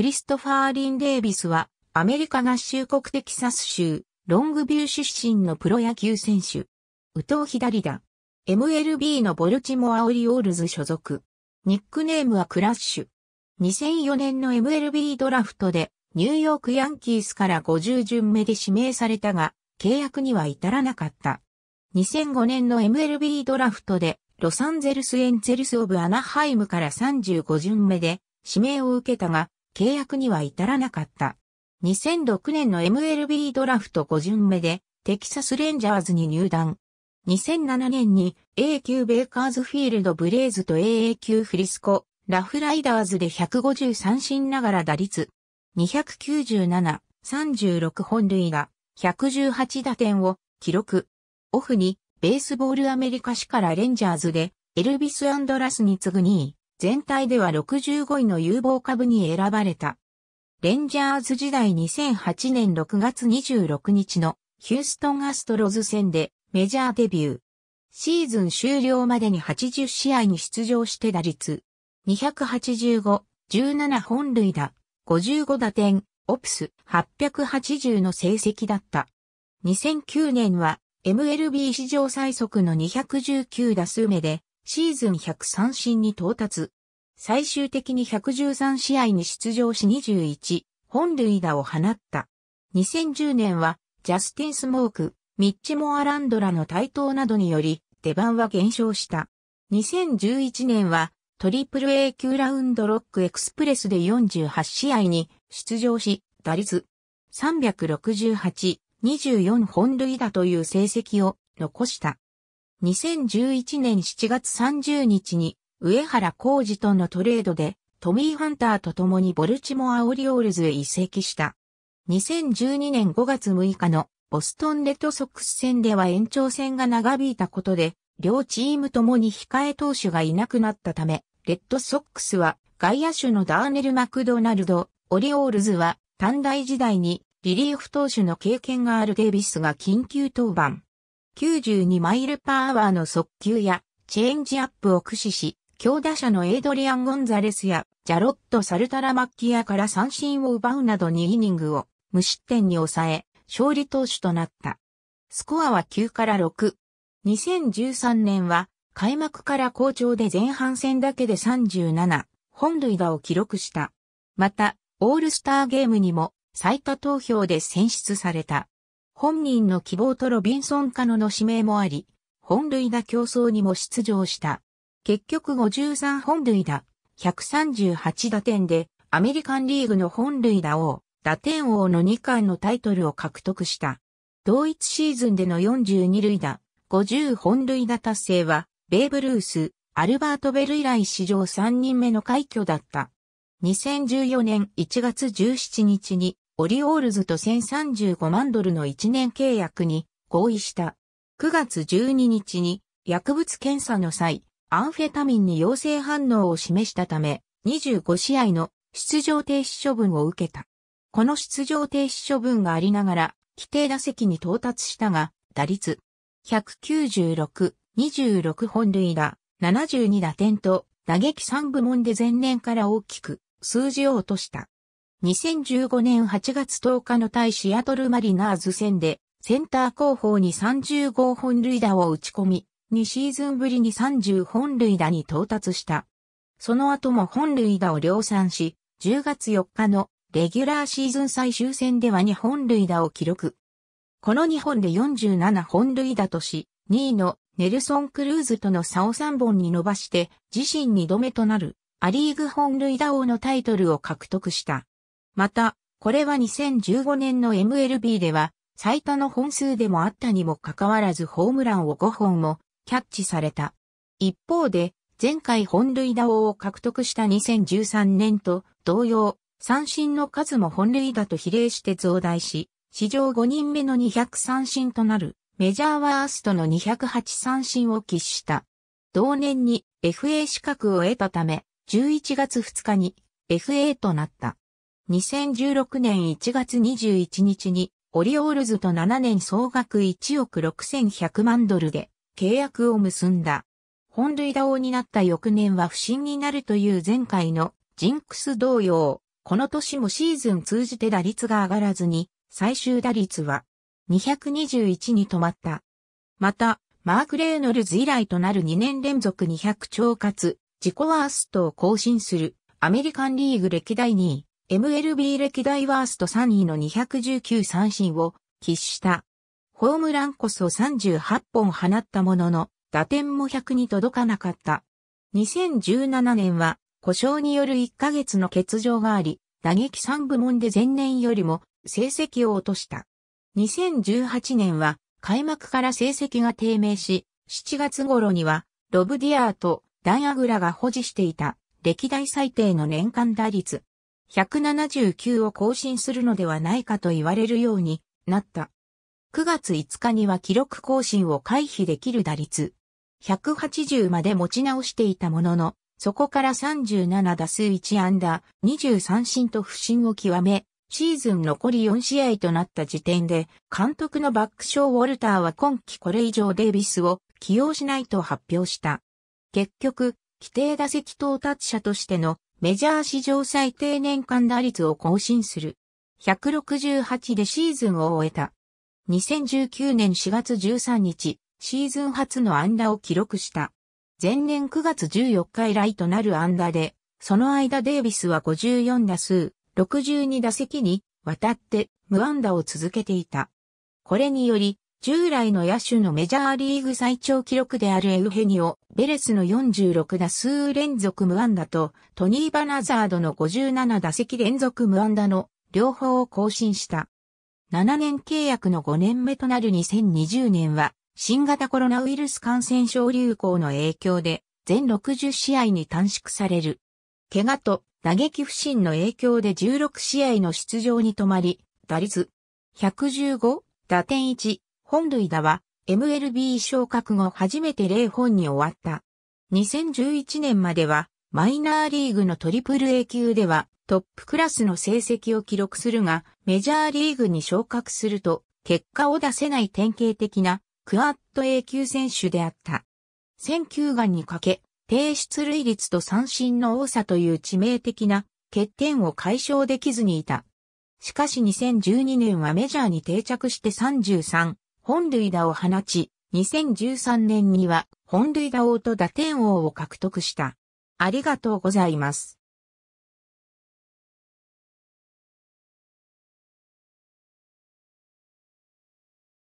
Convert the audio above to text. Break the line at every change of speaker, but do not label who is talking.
クリストファー・リン・デイビスは、アメリカ合衆国テキサス州、ロングビュー出身のプロ野球選手。右投左打。MLB のボルチモア・オリオールズ所属。ニックネームはクラッシュ。2004年の MLB ドラフトで、ニューヨークヤンキースから50巡目で指名されたが、契約には至らなかった。2005年の MLB ドラフトで、ロサンゼルスエンゼルスオブアナハイムから35巡目で指名を受けたが、契約には至らなかった。2006年の MLB ドラフト5巡目でテキサスレンジャーズに入団。2007年に A 級ベーカーズフィールドブレイズと AA 級フリスコ、ラフライダーズで150三振ながら打率297、36本塁打、118打点を記録。オフにベースボールアメリカ市からレンジャーズでエルビス・アンドラスに次ぐ2位。全体では65位の有望株に選ばれた。レンジャーズ時代2008年6月26日のヒューストンアストロズ戦でメジャーデビュー。シーズン終了までに80試合に出場して打率285、17本塁打、55打点、オプス880の成績だった。2009年は MLB 史上最速の219打数目でシーズン103審に到達。最終的に113試合に出場し21、本塁打を放った。2010年は、ジャスティン・スモーク、ミッチ・モアランドらの台頭などにより、出番は減少した。2011年は、トリプル A 級ラウンドロックエクスプレスで48試合に出場し、打率368、24本塁打という成績を残した。2011年7月30日に上原浩二とのトレードでトミー・ハンターと共にボルチモア・オリオールズへ移籍した。2012年5月6日のボストンレッドソックス戦では延長戦が長引いたことで両チームともに控え投手がいなくなったため、レッドソックスは外野手のダーネル・マクドナルド、オリオールズは短大時代にリリーフ投手の経験があるデイビスが緊急登板。92マイルパーワーの速球やチェンジアップを駆使し、強打者のエイドリアン・ゴンザレスやジャロット・サルタラマッキアから三振を奪うなど2イニングを無失点に抑え、勝利投手となった。スコアは9から6。2013年は開幕から好調で前半戦だけで37、本塁打を記録した。また、オールスターゲームにも最多投票で選出された。本人の希望とロビンソンカノの指名もあり、本塁打競争にも出場した。結局53本塁打、138打点で、アメリカンリーグの本塁打王、打点王の2冠のタイトルを獲得した。同一シーズンでの42塁打、50本塁打達成は、ベーブ・ルース、アルバート・ベル以来史上3人目の快挙だった。2014年1月17日にオリオールズと1035万ドルの1年契約に合意した。9月12日に薬物検査の際、アンフェタミンに陽性反応を示したため、25試合の出場停止処分を受けた。この出場停止処分がありながら、規定打席に到達したが、打率196、26本塁打、72打点と、打撃3部門で前年から大きく数字を落とした。2015年8月10日の対シアトルマリナーズ戦で、センター後方に30号本塁打を打ち込み、2シーズンぶりに30本塁打に到達した。その後も本塁打を量産し、10月4日のレギュラーシーズン最終戦では2本塁打を記録。この2本で47本塁打とし、2位のネルソン・クルーズとの差を3本に伸ばして、自身2度目となるア・リーグ本塁打王のタイトルを獲得した。また、これは2015年の MLB では最多の本数でもあったにもかかわらずホームランを5本もキャッチされた。一方で、前回本塁打王を獲得した2013年と同様、三振の数も本塁打と比例して増大し、史上5人目の200三振となるメジャーワーストの208三振を喫した。同年に FA 資格を得たため、11月2日に FA となった。2016年1月21日にオリオールズと7年総額1億6100万ドルで契約を結んだ。本塁打王になった翌年は不振になるという前回のジンクス同様、この年もシーズン通じて打率が上がらずに、最終打率は221に止まった。また、マーク・レーノルズ以来となる2年連続200超かつ、自己ワーストを更新するアメリカンリーグ歴代2位、MLB 歴代ワースト3位の219三振を喫した。ホームランこそ38本放ったものの、打点も100に届かなかった。2017年は、故障による1ヶ月の欠場があり、打撃3部門で前年よりも成績を落とした。2018年は、開幕から成績が低迷し、7月頃には、ロブディアーとダイアグラが保持していた歴代最低の年間打率179を更新するのではないかと言われるようになった。9月5日には記録更新を回避できる打率。180まで持ち直していたものの、そこから37打数1安打、23振と不振を極め、シーズン残り4試合となった時点で、監督のバックショー・ウォルターは今季これ以上デイビスを起用しないと発表した。結局、規定打席到達者としてのメジャー史上最低年間打率を更新する。168でシーズンを終えた。2019年4月13日、シーズン初の安打を記録した。前年9月14日以来となる安打で、その間デイビスは54打数、62打席に渡って無安打を続けていた。これにより、従来の野手のメジャーリーグ最長記録であるエウヘニオ・ベレスの46打数連続無安打と、トニー・バナザードの57打席連続無安打の両方を更新した。7年契約の5年目となる2020年は、新型コロナウイルス感染症流行の影響で、全60試合に短縮される。怪我と打撃不振の影響で16試合の出場に止まり、打率115、打点1、本塁打は MLB 昇格後初めて0本に終わった。2011年まではマイナーリーグの AAA 級ではトップクラスの成績を記録するがメジャーリーグに昇格すると結果を出せない典型的なクアッド A 級選手であった。選球眼にかけ、低出塁率と三振の多さという致命的な欠点を解消できずにいた。しかし2012年はメジャーに定着して33本塁打を放ち、2013年には本塁打王と打点王を獲得した。ありがとうございます。